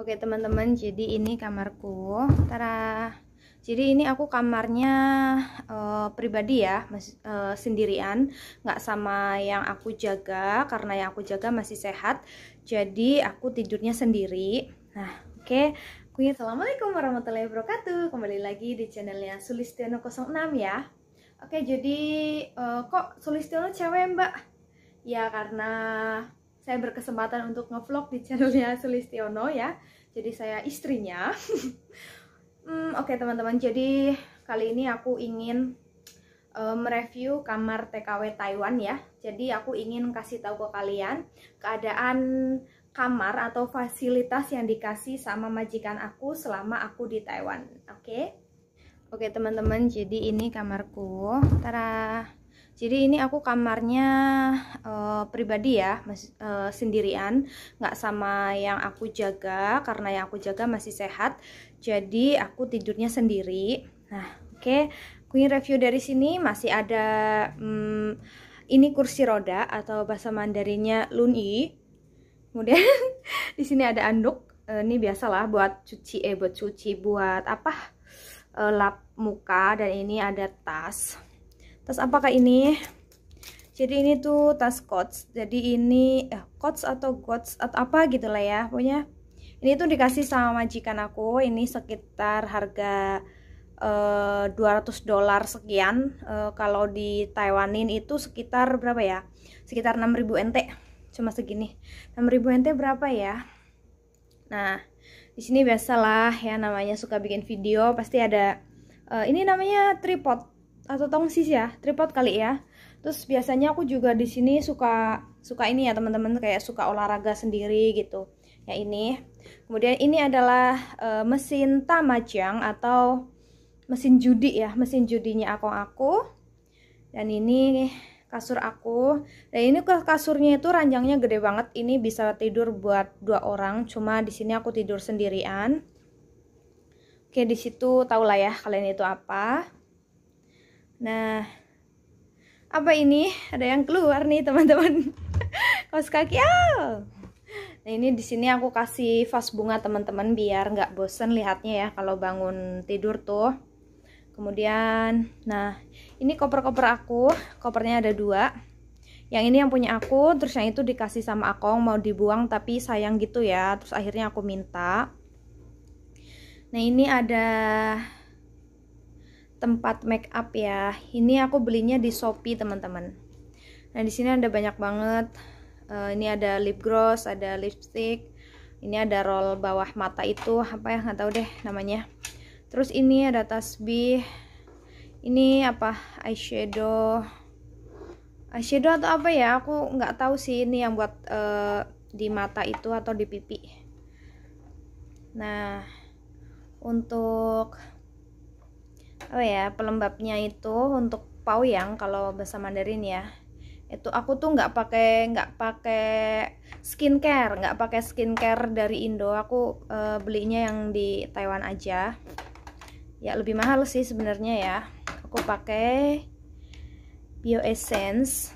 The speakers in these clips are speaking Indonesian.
Oke teman-teman jadi ini kamarku Tara jadi ini aku kamarnya uh, pribadi ya uh, sendirian nggak sama yang aku jaga karena yang aku jaga masih sehat jadi aku tidurnya sendiri nah oke okay. Assalamualaikum warahmatullahi wabarakatuh Kembali lagi di channelnya Sulistiono 06 ya Oke jadi uh, kok Sulistiono cewek mbak? Ya karena saya berkesempatan untuk ngevlog di channelnya Sulistiono ya. Jadi saya istrinya. hmm, Oke okay, teman-teman, jadi kali ini aku ingin uh, mereview kamar TKW Taiwan ya. Jadi aku ingin kasih tahu ke kalian keadaan kamar atau fasilitas yang dikasih sama majikan aku selama aku di Taiwan. Oke? Okay? Oke okay, teman-teman, jadi ini kamarku. Tara jadi ini aku kamarnya uh, pribadi ya mas, uh, sendirian nggak sama yang aku jaga karena yang aku jaga masih sehat jadi aku tidurnya sendiri nah oke okay. Queen review dari sini masih ada um, ini kursi roda atau bahasa Mandarinnya luni kemudian di sini ada anduk uh, ini biasalah buat cuci eh buat cuci buat apa uh, lap muka dan ini ada tas tas apakah ini jadi ini tuh tas coats jadi ini eh, coats atau gots atau apa gitu lah ya punya ini tuh dikasih sama majikan aku ini sekitar harga eh, 200 dolar sekian eh, kalau di Taiwanin itu sekitar berapa ya sekitar 6000 NT cuma segini 6000 NT berapa ya nah di sini biasalah ya namanya suka bikin video pasti ada uh, ini namanya tripod atau tongsis ya tripod kali ya terus biasanya aku juga di sini suka suka ini ya teman-teman kayak suka olahraga sendiri gitu ya ini kemudian ini adalah e, mesin tamajang atau mesin judi ya mesin judinya aku aku dan ini kasur aku dan ini kasurnya itu ranjangnya gede banget ini bisa tidur buat dua orang cuma di sini aku tidur sendirian oke di situ tahulah ya kalian itu apa Nah, apa ini? Ada yang keluar nih teman-teman. Kaos kaki. Oh. Nah ini di sini aku kasih vas bunga teman-teman biar nggak bosen lihatnya ya kalau bangun tidur tuh. Kemudian, nah ini koper-koper aku. Kopernya ada dua. Yang ini yang punya aku, terus yang itu dikasih sama Akong mau dibuang tapi sayang gitu ya. Terus akhirnya aku minta. Nah ini ada tempat make up ya. Ini aku belinya di Shopee, teman-teman. Nah, di sini ada banyak banget. Uh, ini ada lip gloss, ada lipstick. Ini ada roll bawah mata itu, apa ya nggak tahu deh namanya. Terus ini ada tasbih. Ini apa? Eyeshadow. Eyeshadow atau apa ya? Aku nggak tahu sih ini yang buat uh, di mata itu atau di pipi. Nah, untuk oh ya pelembabnya itu untuk pau yang kalau bahasa Mandarin ya itu aku tuh nggak pakai nggak pakai skincare nggak pakai skincare dari Indo aku uh, belinya yang di Taiwan aja ya lebih mahal sih sebenarnya ya aku pakai Bio Essence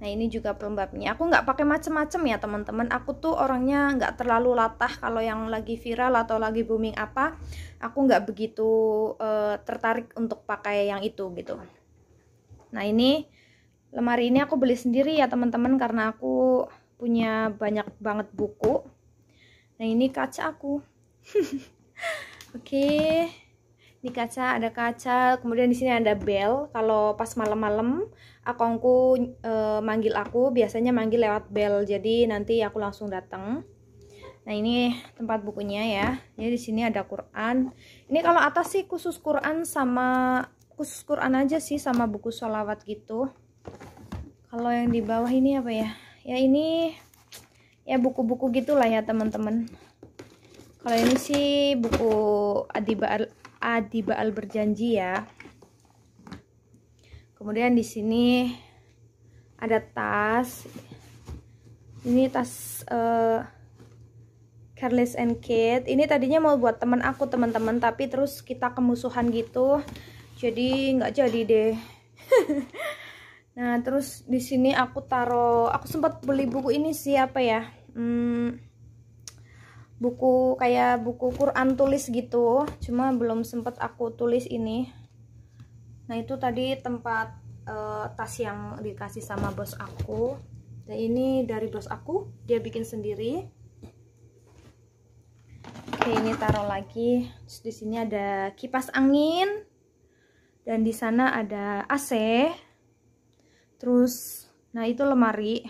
Nah ini juga pelembabnya. Aku nggak pakai macem-macem ya teman-teman. Aku tuh orangnya nggak terlalu latah kalau yang lagi viral atau lagi booming apa. Aku nggak begitu uh, tertarik untuk pakai yang itu gitu. Nah ini lemari ini aku beli sendiri ya teman-teman karena aku punya banyak banget buku. Nah ini kaca aku. Oke. Okay. Ini kaca, ada kaca. Kemudian di sini ada bell Kalau pas malam-malam, akongku e, manggil aku, biasanya manggil lewat bell Jadi nanti aku langsung datang. Nah, ini tempat bukunya ya. Jadi di sini ada Quran. Ini kalau atas sih khusus Quran sama khusus Quran aja sih sama buku sholawat gitu. Kalau yang di bawah ini apa ya? Ya ini ya buku-buku gitulah ya, teman-teman. Kalau ini sih buku Adiba Adi Baal berjanji ya. Kemudian di sini ada tas. Ini tas uh, Careless and Kate. Ini tadinya mau buat teman aku teman-teman, tapi terus kita kemusuhan gitu. Jadi nggak jadi deh. nah terus di sini aku taruh, aku sempat beli buku ini siapa ya? Hmm, buku kayak buku Quran tulis gitu cuma belum sempet aku tulis ini nah itu tadi tempat uh, tas yang dikasih sama bos aku dan nah, ini dari bos aku dia bikin sendiri oke ini taruh lagi terus di sini ada kipas angin dan di sana ada AC terus nah itu lemari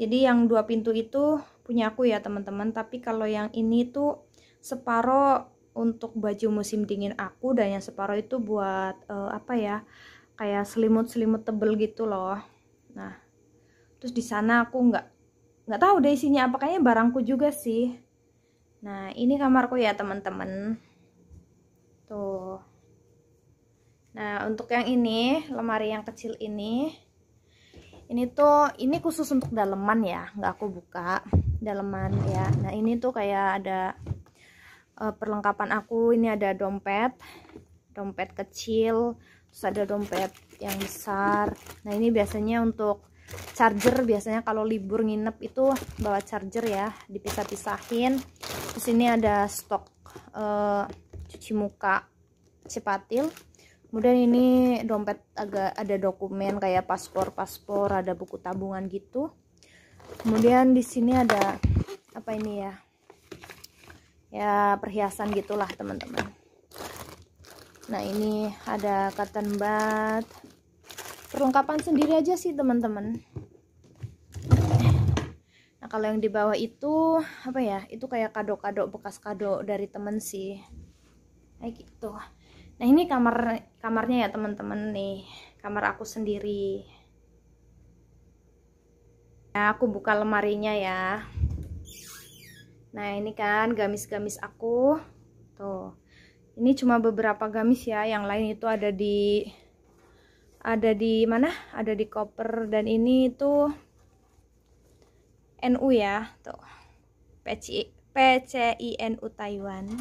jadi yang dua pintu itu punya aku ya teman-teman tapi kalau yang ini tuh separuh untuk baju musim dingin aku dan yang separuh itu buat uh, apa ya kayak selimut-selimut tebel gitu loh nah terus di sana aku nggak nggak tahu deh isinya apa kayaknya barangku juga sih nah ini kamarku ya teman-teman tuh nah untuk yang ini lemari yang kecil ini ini tuh ini khusus untuk daleman ya nggak aku buka daleman ya nah ini tuh kayak ada uh, perlengkapan aku ini ada dompet dompet kecil terus ada dompet yang besar nah ini biasanya untuk charger biasanya kalau libur nginep itu bawa charger ya dipisah-pisahin terus ini ada stok uh, cuci muka cepatil kemudian ini dompet agak ada dokumen kayak paspor paspor ada buku tabungan gitu kemudian di sini ada apa ini ya ya perhiasan gitulah teman-teman nah ini ada cotton bud perlengkapan sendiri aja sih teman-teman nah kalau yang di bawah itu apa ya itu kayak kado-kado bekas kado dari teman sih kayak gitu nah ini kamar kamarnya ya teman-teman nih kamar aku sendiri ya aku buka lemarinya ya nah ini kan gamis-gamis aku tuh ini cuma beberapa gamis ya yang lain itu ada di ada di mana ada di koper dan ini itu NU ya tuh PCI PCINU Taiwan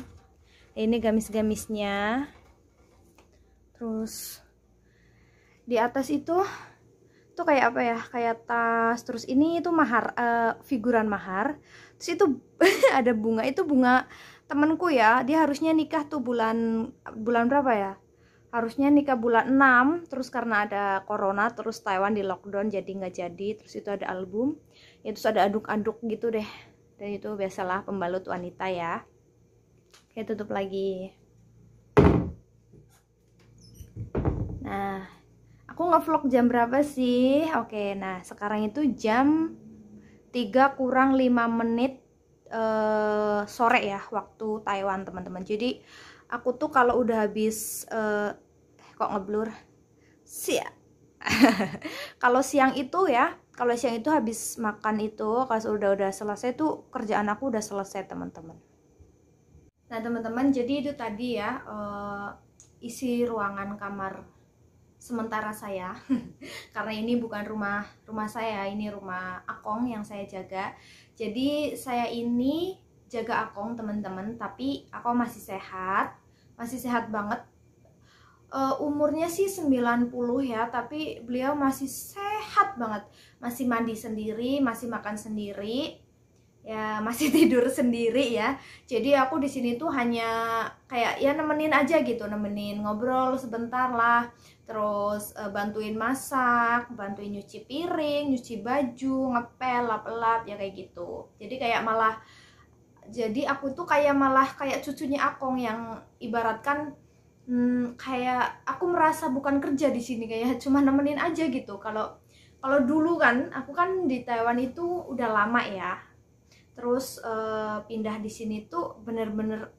ini gamis-gamisnya terus di atas itu tuh kayak apa ya kayak tas terus ini itu mahar uh, figuran mahar terus itu ada bunga itu bunga temenku ya dia harusnya nikah tuh bulan bulan berapa ya harusnya nikah bulan 6 terus karena ada corona terus Taiwan di lockdown jadi nggak jadi terus itu ada album ya terus ada aduk-aduk gitu deh dan itu biasalah pembalut wanita ya oke tutup lagi Nah, aku ngevlog jam berapa sih? Oke, nah sekarang itu jam 3 kurang 5 menit uh, sore ya waktu Taiwan teman-teman. Jadi aku tuh kalau udah habis uh, kok ngeblur siap kalau siang itu ya kalau siang itu habis makan itu kalau udah udah selesai tuh kerjaan aku udah selesai teman-teman nah teman-teman jadi itu tadi ya uh, isi ruangan kamar sementara saya karena ini bukan rumah rumah saya ini rumah akong yang saya jaga jadi saya ini jaga akong teman-teman tapi aku masih sehat masih sehat banget uh, umurnya sih 90 ya tapi beliau masih sehat banget masih mandi sendiri masih makan sendiri ya masih tidur sendiri ya jadi aku di sini tuh hanya kayak ya nemenin aja gitu nemenin ngobrol sebentar lah terus e, bantuin masak bantuin nyuci piring nyuci baju ngepel lap-lap ya kayak gitu jadi kayak malah jadi aku tuh kayak malah kayak cucunya akong yang ibaratkan hmm, kayak aku merasa bukan kerja di sini kayak cuma nemenin aja gitu kalau kalau dulu kan aku kan di Taiwan itu udah lama ya terus uh, pindah di sini tuh bener-bener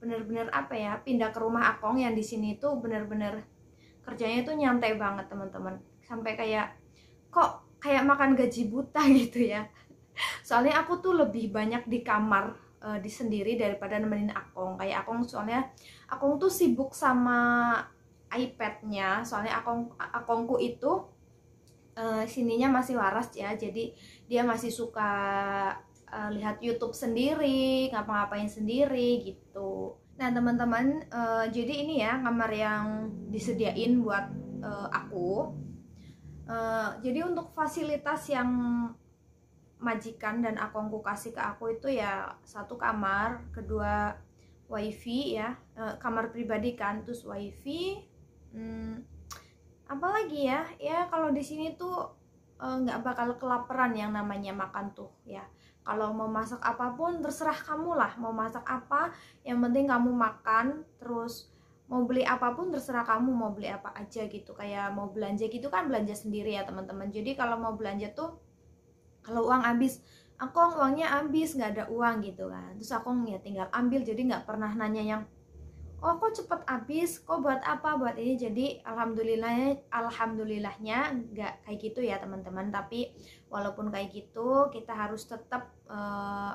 bener-bener apa ya pindah ke rumah Akong yang di sini tuh bener-bener kerjanya tuh nyantai banget teman-teman sampai kayak kok kayak makan gaji buta gitu ya soalnya aku tuh lebih banyak di kamar uh, di sendiri daripada nemenin Akong kayak Akong soalnya Akong tuh sibuk sama iPadnya soalnya Akong Akongku itu Eh, sininya masih waras ya jadi dia masih suka uh, lihat YouTube sendiri ngapa-ngapain sendiri gitu nah teman-teman uh, jadi ini ya kamar yang disediain buat uh, aku uh, jadi untuk fasilitas yang majikan dan akongku kasih ke aku itu ya satu kamar kedua wifi ya uh, kamar pribadi kan terus wifi hmm, apalagi ya ya kalau di sini tuh eh, nggak e, bakal kelaparan yang namanya makan tuh ya kalau mau masak apapun terserah kamu lah mau masak apa yang penting kamu makan terus mau beli apapun terserah kamu mau beli apa aja gitu kayak mau belanja gitu kan belanja sendiri ya teman-teman jadi kalau mau belanja tuh kalau uang habis aku uangnya habis nggak ada uang gitu kan terus aku ya tinggal ambil jadi nggak pernah nanya yang oh kok cepet habis kok buat apa buat ini jadi alhamdulillahnya alhamdulillahnya nggak kayak gitu ya teman-teman tapi walaupun kayak gitu kita harus tetap eh,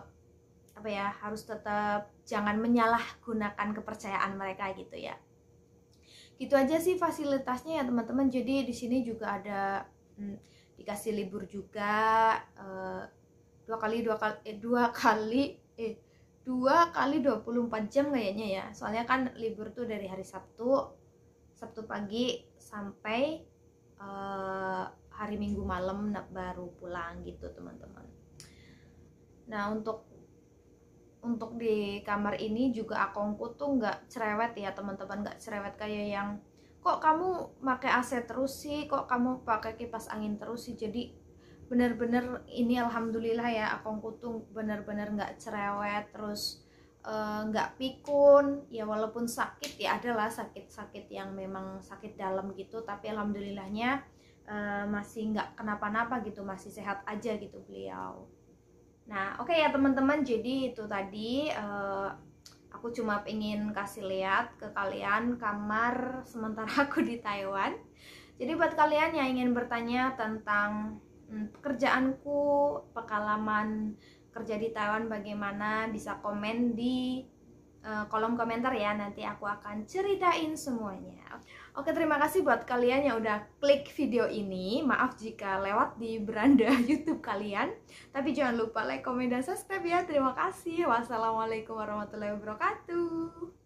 apa ya harus tetap jangan menyalahgunakan kepercayaan mereka gitu ya gitu aja sih fasilitasnya ya teman-teman jadi di sini juga ada hmm, dikasih libur juga eh, dua kali dua kali eh, dua kali eh 2 kali 24 jam kayaknya ya soalnya kan libur tuh dari hari Sabtu Sabtu pagi sampai uh, hari Minggu malam baru pulang gitu teman-teman nah untuk untuk di kamar ini juga akongku tuh nggak cerewet ya teman-teman nggak cerewet kayak yang kok kamu pakai AC terus sih kok kamu pakai kipas angin terus sih jadi bener-bener ini alhamdulillah ya akongku tuh bener-bener nggak cerewet terus eh, nggak e, pikun ya walaupun sakit ya adalah sakit-sakit yang memang sakit dalam gitu tapi alhamdulillahnya e, masih nggak kenapa-napa gitu masih sehat aja gitu beliau nah oke okay ya teman-teman jadi itu tadi e, aku cuma pengen kasih lihat ke kalian kamar sementara aku di Taiwan jadi buat kalian yang ingin bertanya tentang pekerjaanku, hmm, pengalaman kerja di Taiwan bagaimana bisa komen di eh, kolom komentar ya nanti aku akan ceritain semuanya oke terima kasih buat kalian yang udah klik video ini maaf jika lewat di beranda YouTube kalian tapi jangan lupa like, komen, dan subscribe ya terima kasih wassalamualaikum warahmatullahi wabarakatuh